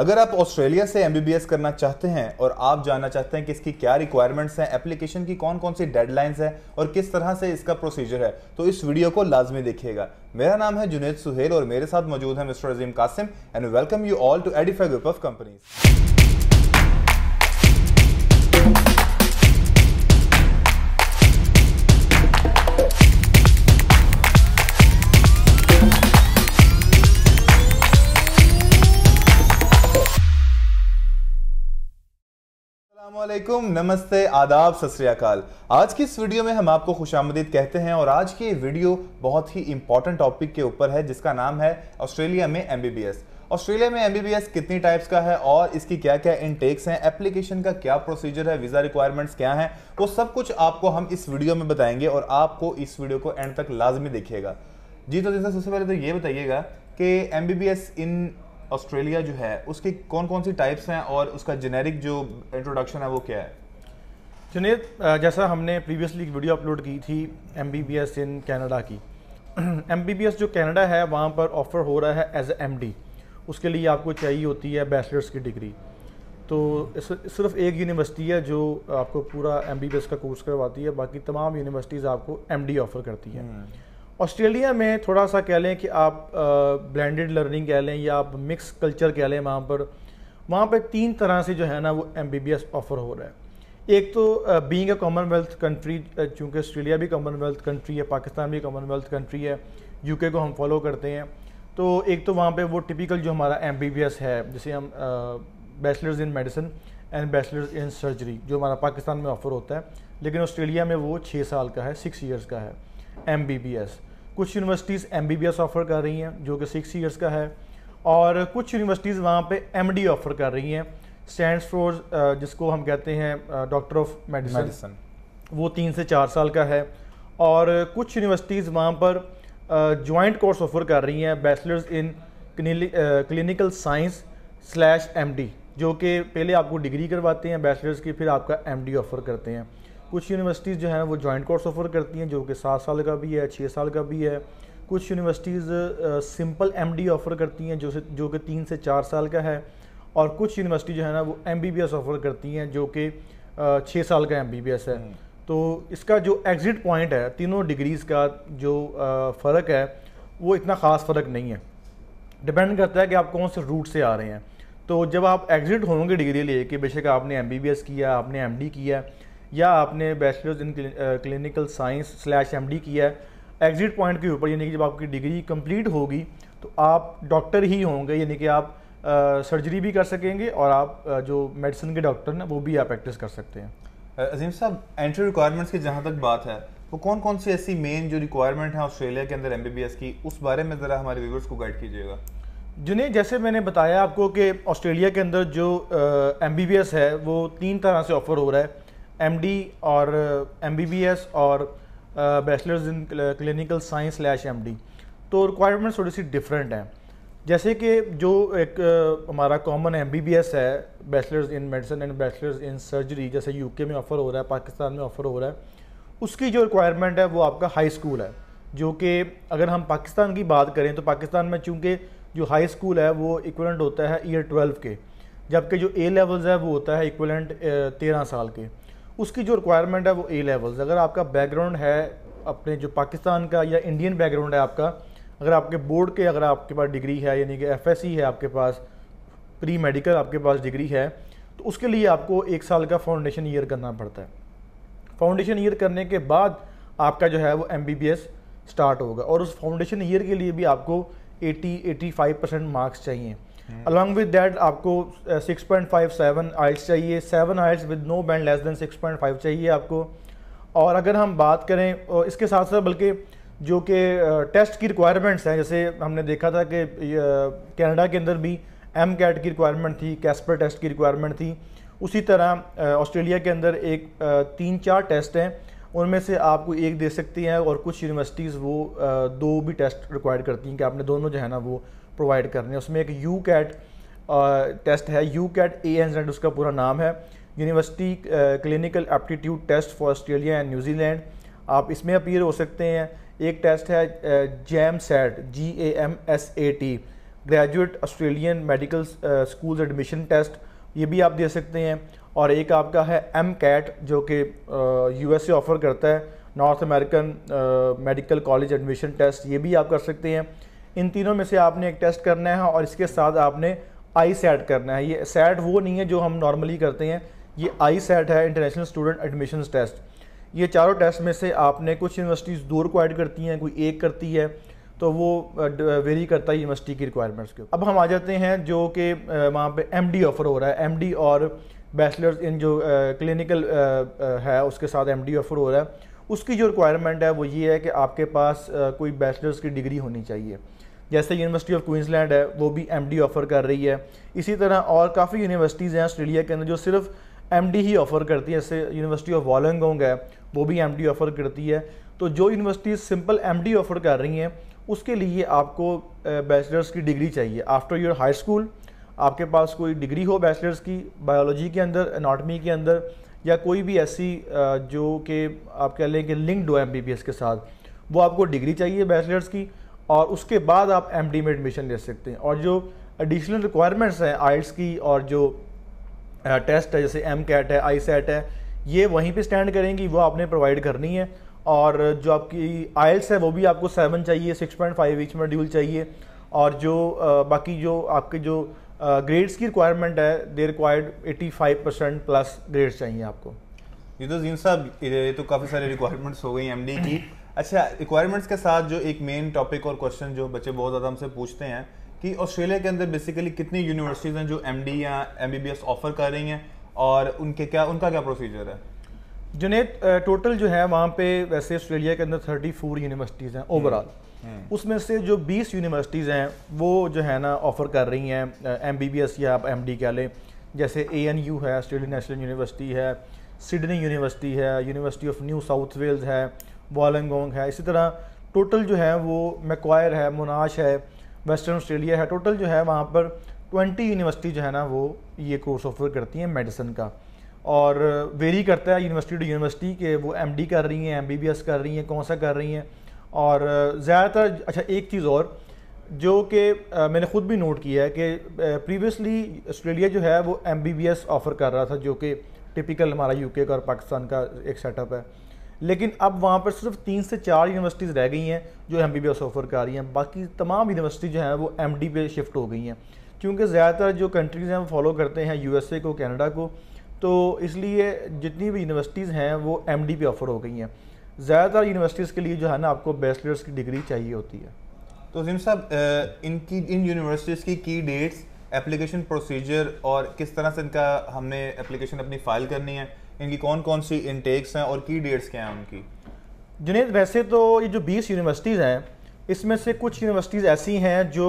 अगर आप ऑस्ट्रेलिया से एम करना चाहते हैं और आप जानना चाहते हैं कि इसकी क्या रिक्वायरमेंट्स हैं एप्लीकेशन की कौन कौन सी डेडलाइंस हैं और किस तरह से इसका प्रोसीजर है तो इस वीडियो को लाजमी देखिएगा मेरा नाम है जुनेद सुहेल और मेरे साथ मौजूद है mister Azeem Kasim and welcome you all to Edify group of companies असलम नमस्ते आदाब सत आज की इस वीडियो में हम आपको खुश कहते हैं और आज की वीडियो बहुत ही इंपॉर्टेंट टॉपिक के ऊपर है जिसका नाम है ऑस्ट्रेलिया में एम ऑस्ट्रेलिया में एम कितनी टाइप्स का है और इसकी क्या क्या इनटेक्स हैं एप्लीकेशन का क्या प्रोसीजर है वीज़ा रिक्वायरमेंट्स क्या हैं वो सब कुछ आपको हम इस वीडियो में बताएंगे और आपको इस वीडियो को एंड तक लाजमी देखिएगा जी तो जैसा सबसे पहले तो ये बताइएगा कि एम इन ऑस्ट्रेलिया जो है उसकी कौन कौन सी टाइप्स हैं और उसका जेनेरिक जो इंट्रोडक्शन है वो क्या है जुनेद जैसा हमने प्रीवियसली एक वीडियो अपलोड की थी M B B S in Canada की एम बी बी एस जो कैनेडा है वहाँ पर ऑफ़र हो रहा है एज एम डी उसके लिए आपको चाहिए होती है बैचलर्स की डिग्री तो सिर्फ एक यूनिवर्सिटी है जो आपको पूरा एम बी बी एस का कोर्स करवाती है बाकी तमाम यूनिवर्सिटीज़ आपको एम डी ऑफ़र करती हैं हम्म। ऑस्ट्रेलिया में थोड़ा सा कह लें कि आप ब्लेंडेड लर्निंग कह लें या आप मिक्स कल्चर कह लें वहाँ पर वहाँ पर तीन तरह से जो है ना वो एम ऑफ़र हो रहा है एक तो बीइंग अ कॉमनवेल्थ कंट्री चूँकि ऑस्ट्रेलिया भी कॉमनवेल्थ कंट्री है पाकिस्तान भी कॉमनवेल्थ कंट्री है यूके को हम फॉलो करते हैं तो एक तो वहाँ पे वो टिपिकल जो हमारा एम है जिसे हम bachelors in medicine and bachelors in surgery जो हमारा पाकिस्तान में ऑफ़र होता है लेकिन ऑस्ट्रेलिया में वो छः साल का है सिक्स ईयर्स का है एम कुछ यूनिवर्सिटीज़ एम ऑफ़र कर रही हैं जो कि सिक्स ईयर्स का है और कुछ यूनिवर्सिटीज़ वहाँ पे एम ऑफ़र कर रही हैं स्टैंड uh, जिसको हम कहते हैं डॉक्टर ऑफ मेडिसिन वो तीन से चार साल का है और कुछ यूनिवर्सिटीज़ वहाँ पर जॉइंट कोर्स ऑफ़र कर रही हैं bachelors in clinical science slash M जो कि पहले आपको डिग्री करवाते हैं बैचलर्स की फिर आपका एम ऑफ़र करते हैं कुछ यूनिवर्सिटीज़ जो है वो जॉइंट कोर्स ऑफर करती हैं जो कि सात साल का भी है छः साल का भी है कुछ यूनिवर्सिटीज़ सिंपल डी ऑफ़र करती हैं जो से जो कि तीन से चार साल का है और कुछ यूनिवर्सिटी जो है ना वो एस ऑफ़र करती हैं जो कि छः साल का एस है हम्म। तो इसका जो एग्ज़िट पॉइंट है तीनों डिग्रीज़ का जो फ़र्क है वो इतना ख़ास फ़र्क नहीं है डिपेंड करता है कि आप कौन से रूट से आ रहे हैं तो जब आप एग्ज़िट होंगे डिग्री ले कि बेशक आपने एम किया आपने एम किया या आपने bachelors in clinical science slash M किया है एग्ज़िट पॉइंट के ऊपर यानी कि जब आपकी डिग्री कंप्लीट होगी तो आप डॉक्टर ही होंगे यानी कि आप सर्जरी uh, भी कर सकेंगे और आप आ, uh, जो मेडिसिन के डॉक्टर ना वो भी आप प्रैक्टिस कर सकते हैं अजीम uh, साहब एंट्री रिक्वायरमेंट्स की जहाँ तक बात है वो तो कौन कौन सी ऐसी मेन जो रिक्वायरमेंट है ऑस्ट्रेलिया के अंदर एम की उस बारे में ज़रा हमारे व्यूवर्स को गाइड कीजिएगा जिन्हें जैसे मैंने बताया आपको कि ऑस्ट्रेलिया के अंदर जो एम है वो तीन तरह से ऑफ़र हो रहा है डी और एस uh, और bachelors in clinical science slash D तो रिक्वायरमेंट्स थोड़ी सी डिफरेंट हैं जैसे कि जो एक uh, हमारा common M B B S है bachelors in medicine and bachelors in surgery जैसे यूके में ऑफ़र हो रहा है पाकिस्तान में ऑफ़र हो रहा है उसकी जो रिक्वायरमेंट है वो आपका हाई स्कूल है जो कि अगर हम पाकिस्तान की बात करें तो पाकिस्तान में चूँकि जो हाई स्कूल है वो इक्वलेंट होता है ईयर ट्वेल्व के जबकि जो ए लेवल्स है वो होता है इक्वलेंट uh, तेरह साल के उसकी जो रिक्वायरमेंट है वो ए लेवल्स अगर आपका बैकग्राउंड है अपने जो पाकिस्तान का या इंडियन बैकग्राउंड है आपका अगर आपके बोर्ड के अगर आपके पास डिग्री है यानी कि एफ है आपके पास प्री मेडिकल आपके पास डिग्री है तो उसके लिए आपको एक साल का फाउंडेशन ईयर करना पड़ता है फाउंडेशन ईयर करने के बाद आपका जो है वो एम स्टार्ट होगा और उस फाउंडेशन ईयर के लिए भी आपको 80 85 परसेंट मार्क्स चाहिए अलॉन्ग विद डैट आपको six point five seven IELTS चाहिए seven IELTS with no band less than five चाहिए आपको और अगर हम बात करें इसके साथ साथ बल्कि जो कि टेस्ट uh, की रिक्वायरमेंट्स हैं जैसे हमने देखा था कि कनाडा uh, के अंदर भी एम कैट की रिक्वायरमेंट थी कैस्पर टेस्ट की रिक्वायरमेंट थी उसी तरह ऑस्ट्रेलिया uh, के अंदर एक तीन चार टेस्ट हैं उनमें से आपको एक दे सकती हैं और कुछ यूनिवर्सिटीज़ वो दो भी टेस्ट रिक्वायर्ड करती हैं कि आपने दोनों जो है ना वो प्रोवाइड करने हैं उसमें एक यू कैट टेस्ट है यू कैट ए एंड उसका पूरा नाम है university clinical aptitude test for Australia and New Zealand आप इसमें अपीयर हो सकते हैं एक टेस्ट है jam set ji A M S A T graduate Australian medical school admission test ये भी आप दे सकते हैं और एक आपका है एम कैट जो कि यूएसए ऑफ़र करता है North American medical college admission test ये भी आप कर सकते हैं इन तीनों में से आपने एक टेस्ट करना है और इसके साथ आपने आई सेट करना है ये सेट वो नहीं है जो हम नॉर्मली करते हैं ये आई सेट है इंटरनेशनल स्टूडेंट एडमिशन टेस्ट ये चारों टेस्ट में से आपने कुछ यूनिवर्सिटीज़ दो रिक्वायर्ड करती हैं कोई एक करती है तो वो वेरी करता है यूनिवर्सिटी की रिक्वायरमेंट्स के अब हम आ जाते हैं जो कि वहाँ पे एमडी ऑफ़र हो रहा है एमडी और बैचलर्स इन जो क्लिनिकल है उसके साथ एम डी ऑफर हो रहा है उसकी जो रिक्वायरमेंट है वो ये है कि आपके पास कोई बैचलर्स की डिग्री होनी चाहिए जैसे यूनिवर्सिटी ऑफ क्वींसलैंड है वो भी डी ऑफ़र कर रही है इसी तरह और काफ़ी यूनिवर्सिटीज़ हैं ऑस्ट्रेलिया के अंदर जो सिर्फ डी ही ऑफ़र करती है जैसे यूनिवर्सिटी ऑफ वॉलंगोंग है वो भी डी ऑफ़र करती है तो जो यूनिवर्सिटीज़ सिंपल डी ऑफ़र कर रही हैं उसके लिए आपको बैचलर्स की डिग्री चाहिए आफ्टर योर हाई स्कूल आपके पास कोई डिग्री हो बैचलर्स की बायोलॉजी के अंदर एनाटमी के अंदर या कोई भी ऐसी जो कि आप कह लें कि लिंक्ड हो एम के साथ वो आपको डिग्री चाहिए बैचलर्स की और उसके बाद आप एम में एडमिशन ले सकते हैं और जो एडिशनल रिक्वायरमेंट्स हैं आइल्स की और जो टेस्ट है जैसे एम कैट है आई सेट है ये वहीं पे स्टैंड करेंगी वो आपने प्रोवाइड करनी है और जो आपकी आइल्स है वो भी आपको सेवन चाहिए six point five each module चाहिए और जो बाकी जो आपके जो ग्रेड्स uh, की रिक्वायरमेंट है they required 85 percent plus grades चाहिए आपको ये तो जीन साहब ये तो काफ़ी सारे रिक्वायरमेंट्स हो गई एमडी की अच्छा रिक्वायरमेंट्स के साथ जो एक मेन टॉपिक और क्वेश्चन जो बच्चे बहुत ज़्यादा हमसे पूछते हैं कि ऑस्ट्रेलिया के अंदर बेसिकली कितनी यूनिवर्सिटीज़ हैं जो एम या एम ऑफर कर रही हैं और उनके क्या उनका क्या प्रोसीजर है जुनेद टोटल जो है वहाँ पे वैसे ऑस्ट्रेलिया के अंदर फोर यूनिवर्सिटीज़ हैं ओवरऑल हम्म। उसमें से जो 20 यूनिवर्सिटीज़ हैं वो जो है ना ऑफ़र कर रही हैं एम बी बी एस या आप एम डी कह लें जैसे ए एन यू है आस्ट्रेलिया नेशनल यूनिवर्सिटी है सिडनी यूनिवर्सिटी है University of New South Wales है वॉलंगोंग है इसी तरह टोटल जो है वो मेकवायर है मोनाश है वेस्टर्न ऑस्ट्रेलिया है टोटल जो है वहाँ पर ट्वेंटी यूनिवर्सिटी जो है ना वो ये कोर्स ऑफर करती हैं मेडिसिन का और वेरी करता है यूनिवर्सिटी टू यूनिवर्सिटी के वो एमडी कर रही हैं एमबीबीएस कर रही हैं कौन सा कर रही हैं और ज़्यादातर अच्छा एक चीज़ और जो कि मैंने ख़ुद भी नोट किया है कि प्रीवियसली ऑस्ट्रेलिया जो है वो M B B S offer कर रहा था जो कि टिपिकल हमारा यू के का और पाकिस्तान का एक सेटअप है लेकिन अब वहाँ पर सिर्फ तीन से चार यूनिवर्सिटीज़ रह गई हैं जो M B B S offer कर रही हैं बाकी तमाम यूनिवर्सिटी जो हैं वो एम डी पे शिफ्ट हो गई हैं क्योंकि ज़्यादातर जो कंट्रीज़ हैं वो फॉलो करते हैं यू एस ए को कैनेडा को तो इसलिए जितनी भी यूनिवर्सिटीज़ हैं वो एम डी पे ऑफ़र हो गई हैं ज़्यादातर यूनिवर्सिटीज़ के लिए जो है ना आपको बैचलर्स की डिग्री चाहिए होती है तो जिम साहब इनकी इन यूनिवर्सिटीज़ की की डेट्स एप्लीकेशन प्रोसीजर और किस तरह से इनका हमने एप्लीकेशन अपनी फाइल करनी है इनकी कौन कौन सी इनटेक्स हैं और की डेट्स क्या हैं उनकी जुनेद वैसे तो ये जो 20 यूनिवर्सिटीज़ हैं इसमें से कुछ यूनिवर्सिटीज़ ऐसी हैं जो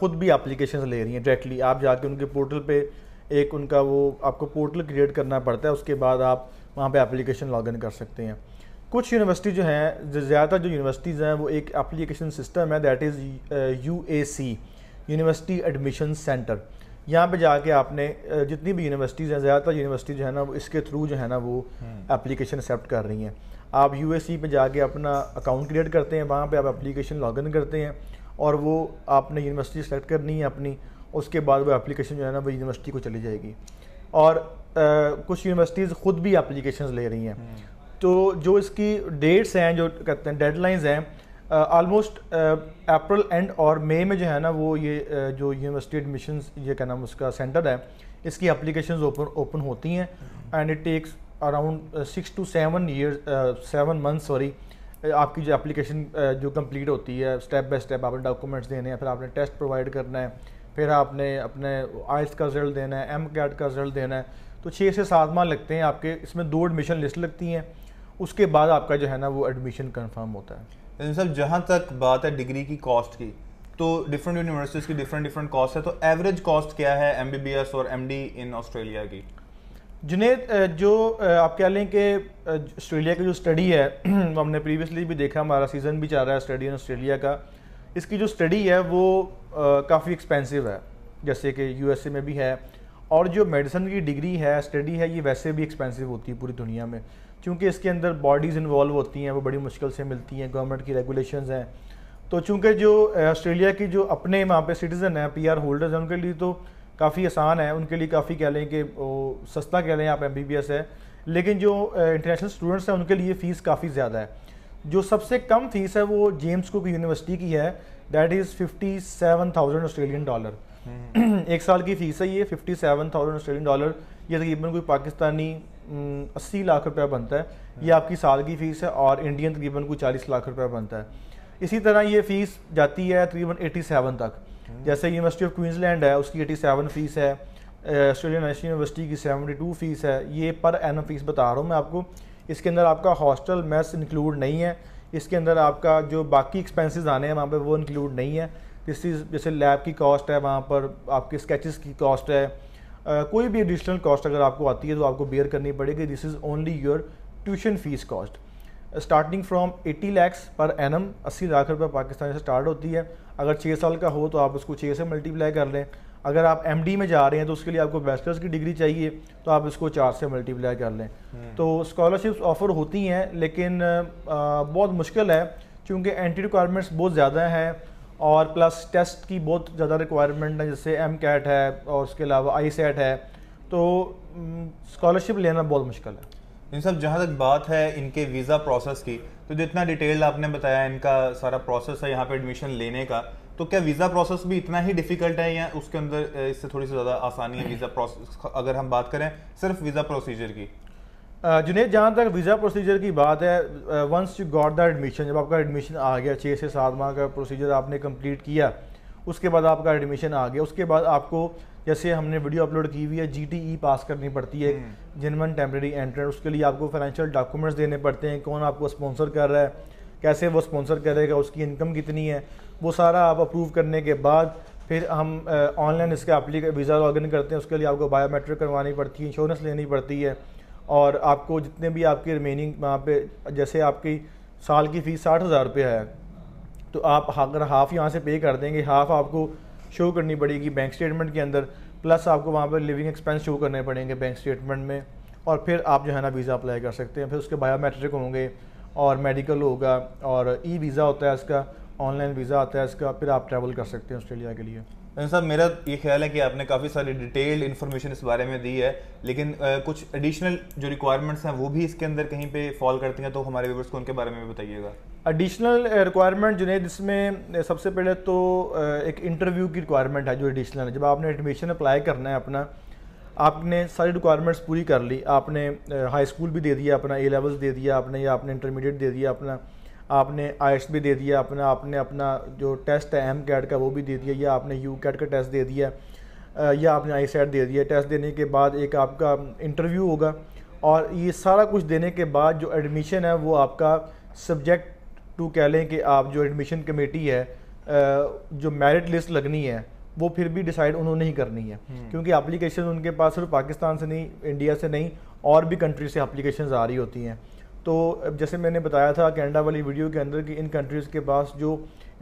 ख़ुद भी एप्लीकेशन ले रही हैं डायरेक्टली आप जाके उनके पोर्टल पर एक उनका वो आपको पोर्टल क्रिएट करना पड़ता है उसके बाद आप वहाँ पर एप्लीकेशन इन कर सकते हैं कुछ यूनिवर्सिटी जो हैं ज़्यादातर जो यूनिवर्सिटीज़ हैं वो एक एप्लीकेशन सिस्टम है that is U A C university admission centre यहाँ पे जाके आपने uh, जितनी भी यूनिवर्सिटीज़ हैं ज़्यादातर यूनिवर्सिटी जो है ना वो इसके थ्रू जो है ना वो एप्लीकेशन हम्म। एक्सेप्ट कर रही हैं आप यू ए सी पे जाके अपना अकाउंट क्रिएट करते हैं वहाँ पे आप एप्लीकेशन लॉग इन करते हैं और वो आपने यूनिवर्सिटी सेलेक्ट करनी है अपनी उसके बाद वो एप्लीकेशन जो है ना वो यूनिवर्सिटी को चली जाएगी और आ, uh, कुछ यूनिवर्सिटीज़ ख़ुद भी एप्लीकेशन ले रही हैं हम्म। तो जो इसकी डेट्स हैं जो कहते हैं डेडलाइंस हैं ऑलमोस्ट अप्रैल एंड और मई में जो है ना वो ये uh, जो यूनिवर्सिटी एडमिशन ये क्या नाम उसका सेंटर है इसकी अप्लीकेशन ओपन ओपन होती हैं and it takes around six to seven year seven month sorry आपकी जो एप्लीकेशन uh, जो कंप्लीट होती है स्टेप बाय स्टेप आपने डॉक्यूमेंट्स देने हैं फिर आपने टेस्ट प्रोवाइड करना है फिर आपने अपने आइल्स का रिजल्ट देना है एम कैट का रिजल्ट देना है तो छः से सात माह लगते हैं आपके इसमें दो एडमिशन लिस्ट लगती हैं उसके बाद आपका जो है ना वो एडमिशन कन्फर्म होता है सर जहाँ तक बात है डिग्री की कॉस्ट की तो डिफरेंट यूनिवर्सिटीज़ की डिफरेंट डिफरेंट कॉस्ट है तो एवरेज कॉस्ट क्या है एम और एम इन ऑस्ट्रेलिया की जुनेद जो आप कह लें कि ऑस्ट्रेलिया की जो स्टडी है हमने प्रीवियसली भी देखा हमारा सीज़न भी चल रहा है स्टडी इन ऑस्ट्रेलिया का इसकी जो स्टडी है वो काफ़ी एक्सपेंसिव है जैसे कि यूएसए में भी है और जो मेडिसिन की डिग्री है स्टडी है ये वैसे भी एक्सपेंसिव होती है पूरी दुनिया में चूँकि इसके अंदर बॉडीज़ इन्वॉल्व होती हैं वो बड़ी मुश्किल से मिलती हैं गवर्नमेंट की रेगुलेशन हैं तो चूँकि जो ऑस्ट्रेलिया की जो अपने वहाँ पे सिटीज़न हैं पीआर होल्डर्स हैं उनके लिए तो काफ़ी आसान है उनके लिए काफ़ी कह लें कि वो सस्ता कह लें आप एस है लेकिन जो इंटरनेशनल स्टूडेंट्स हैं उनके लिए फ़ीस काफ़ी ज़्यादा है जो सबसे कम फ़ीस है वो जेम्स कुक यूनिवर्सिटी की है that is fifty seven thousand Australian dollar एक साल की फ़ीस है ये fifty seven thousand Australian dollar ये तकरीबन कोई पाकिस्तानी अस्सी लाख रुपया बनता है ये हाँ। आपकी साल की फ़ीस है और इंडियन तकरीबन को चालीस लाख रुपया बनता है इसी तरह ये फ़ीस जाती है तकरीबन एटी सेवन तक हाँ। जैसे यूनिवर्सिटी ऑफ क्वींसलैंड है उसकी एटी सेवन फ़ीस है ऑस्ट्रेलिया नेशनल यूनिवर्सिटी की सेवेंटी टू फ़ीस है ये पर एन फ़ीस बता रहा हूँ मैं आपको इसके अंदर आपका हॉस्टल मेस इंक्लूड नहीं है इसके अंदर आपका जो बाकी एक्सपेंसेस आने हैं वहाँ पर वो इंक्लूड नहीं है जिस जैसे लैब की कॉस्ट है वहाँ पर आपके स्केचेस की कॉस्ट है कोई भी एडिशनल कॉस्ट अगर आपको आती है तो आपको बेयर करनी पड़ेगी this is only your tuition fees cost starting from 80 lakhs per N M अस्सी लाख रुपये पाकिस्तान से स्टार्ट होती है अगर छः साल का हो तो आप उसको छः से मल्टीप्लाई कर लें अगर आप एम में जा रहे हैं तो उसके लिए आपको बैचलर्स की डिग्री चाहिए तो आप इसको चार से मल्टीप्लाई कर लें हम्म। तो स्कॉलरशिप्स ऑफ़र होती हैं लेकिन आ, बहुत मुश्किल है क्योंकि एंट्री रिक्वायरमेंट्स बहुत ज़्यादा हैं और प्लस टेस्ट की बहुत ज़्यादा रिक्वायरमेंट है जैसे एम कैट है और उसके अलावा आई सेट है तो स्कॉलरशिप लेना बहुत मुश्किल है इन सब जहाँ तक बात है इनके वीज़ा प्रोसेस की तो जितना डिटेल आपने बताया इनका सारा प्रोसेस है यहाँ पे एडमिशन लेने का तो क्या वीज़ा प्रोसेस भी इतना ही डिफिकल्ट है या उसके अंदर इससे थोड़ी सी ज़्यादा आसानी है वीज़ा प्रोसेस अगर हम बात करें सिर्फ वीज़ा प्रोसीजर की जुनेद जहाँ तक वीज़ा प्रोसीजर की बात है once you got the admission जब आपका एडमिशन आ गया छः से सात माह का प्रोसीजर आपने कंप्लीट किया उसके बाद आपका एडमिशन आ गया उसके बाद आपको जैसे हमने वीडियो अपलोड की हुई है जी पास e करनी पड़ती है जिनमन टेम्प्रेरी एंट्रेंट उसके लिए आपको फाइनेंशियल डॉक्यूमेंट्स देने पड़ते हैं कौन आपको स्पॉन्सर कर रहा है कैसे वो स्पॉन्सर करेगा उसकी इनकम कितनी है वो सारा आप अप्रूव करने के बाद फिर हम ऑनलाइन इसका एप्लीके वीज़ा लॉगिन करते हैं उसके लिए आपको बायोमेट्रिक करवानी पड़ती है इंश्योरेंस लेनी पड़ती है और आपको जितने भी आपकी रिमेनिंग वहाँ पे जैसे आपकी साल की फ़ीस साठ हज़ार रुपये है तो आप अगर हाफ़ यहाँ से पे कर देंगे हाफ़ आपको शो करनी पड़ेगी बैंक स्टेटमेंट के अंदर प्लस आपको वहाँ पर लिविंग एक्सपेंस शो करने पड़ेंगे बैंक स्टेटमेंट में और फिर आप जो है ना वीज़ा अप्लाई कर सकते हैं फिर उसके बायोमेट्रिक होंगे और मेडिकल होगा और ई वीज़ा होता है इसका ऑनलाइन वीज़ा आता है इसका फिर आप ट्रैवल कर सकते हैं ऑस्ट्रेलिया के लिए तो साहब मेरा ये ख्याल है कि आपने काफ़ी सारी डिटेल्ड इन्फॉर्मेशन इस बारे में दी है लेकिन आ, कुछ एडिशनल जो रिक्वायरमेंट्स हैं वो भी इसके अंदर कहीं पे फॉल करती हैं तो हमारे व्यूवर्स को उनके बारे में बताइएगा एडिशनल रिक्वायरमेंट जुनेद इसमें सबसे पहले तो एक इंटरव्यू की रिक्वायरमेंट है जो एडिशनल है जब आपने एडमिशन अप्लाई करना है अपना आपने सारी रिक्वायरमेंट्स पूरी कर ली आपने हाई स्कूल भी दे दिया अपना ए लेवल्स दे दिया आपने या आपने इंटरमीडिएट दे दिया अपना आपने आई भी दे दिया अपना आपने अपना जो टेस्ट है एम कैट का वो भी दे दिया या आपने यू कैट का टेस्ट दे दिया या आपने आई सैड दे दिया टेस्ट देने के बाद एक आपका इंटरव्यू होगा और ये सारा कुछ देने के बाद जो एडमिशन है वो आपका सब्जेक्ट टू कह लें कि आप जो एडमिशन कमेटी है जो मेरिट लिस्ट लगनी है वो फिर भी डिसाइड उन्होंने ही करनी है हम्म। क्योंकि अप्लीकेशन उनके पास सिर्फ पाकिस्तान से नहीं इंडिया से नहीं और भी कंट्री से अप्लीकेशन आ रही होती हैं तो जैसे मैंने बताया था कनाडा वाली वीडियो के अंदर कि इन कंट्रीज़ के पास जो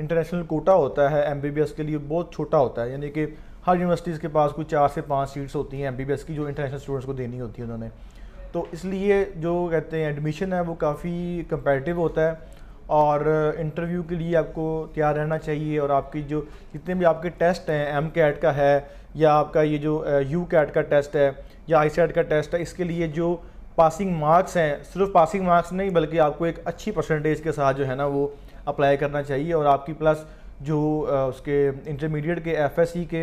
इंटरनेशनल कोटा होता है एम के लिए बहुत छोटा होता है यानी कि हर यूनिवर्सिटीज़ के पास कुछ चार से पाँच सीट्स होती हैं एम की जो इंटरनेशनल स्टूडेंट्स को देनी होती है उन्होंने तो इसलिए जो कहते हैं एडमिशन है वो काफ़ी कंपेटिव होता है और इंटरव्यू के लिए आपको तैयार रहना चाहिए और आपकी जो जितने भी आपके टेस्ट हैं एम कैट का है या आपका ये जो यू uh, कैट का टेस्ट है या आई का टेस्ट है इसके लिए जो पासिंग मार्क्स हैं सिर्फ पासिंग मार्क्स नहीं बल्कि आपको एक अच्छी परसेंटेज के साथ जो है ना वो अप्लाई करना चाहिए और आपकी प्लस जो उसके इंटरमीडिएट के एफ के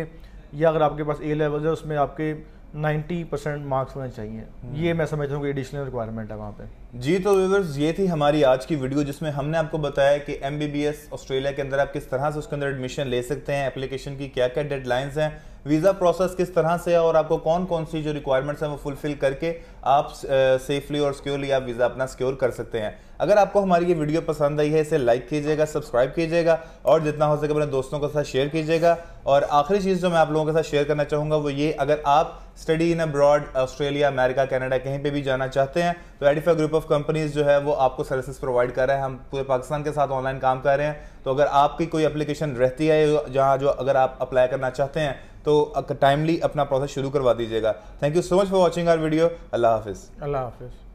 या अगर आपके पास ए लेवल है उसमें आपके 90 परसेंट मार्क्स होने चाहिए हम्म। ये मैं समझता हूँ कि एडिशनल रिक्वायरमेंट है वहाँ पे जी तो व्यूवर्स ये थी हमारी आज की वीडियो जिसमें हमने आपको बताया कि एम ऑस्ट्रेलिया के अंदर आप किस तरह से उसके अंदर एडमिशन ले सकते हैं एप्लीकेशन की क्या क्या डेडलाइंस हैं वीज़ा प्रोसेस किस तरह से है और आपको कौन कौन सी जो रिक्वायरमेंट्स हैं वो फुलफिल करके आप सेफली और सिक्योरली आप वीज़ा अपना सिक्योर कर सकते हैं अगर आपको हमारी ये वीडियो पसंद आई है इसे लाइक कीजिएगा सब्सक्राइब कीजिएगा और जितना हो सके अपने दोस्तों के साथ शेयर कीजिएगा और आखिरी चीज़ जो मैं आप लोगों के साथ शेयर करना चाहूँगा वो ये अगर आप study in abroad Australia America Canada कहीं पर भी जाना चाहते हैं तो एडिफा ग्रुप ऑफ कंपनीज जो है वो आपको सर्विसेज प्रोवाइड कर रहे हैं हम पूरे पाकिस्तान के साथ ऑनलाइन काम कर रहे हैं तो अगर आपकी कोई एप्लीकेशन रहती है जहाँ जो अगर आप अप्लाई करना चाहते हैं तो टाइमली अपना प्रोसेस शुरू करवा दीजिएगा thank you so much for watching our video अल्लाह हाफिज़ अल्लाह हाफिज़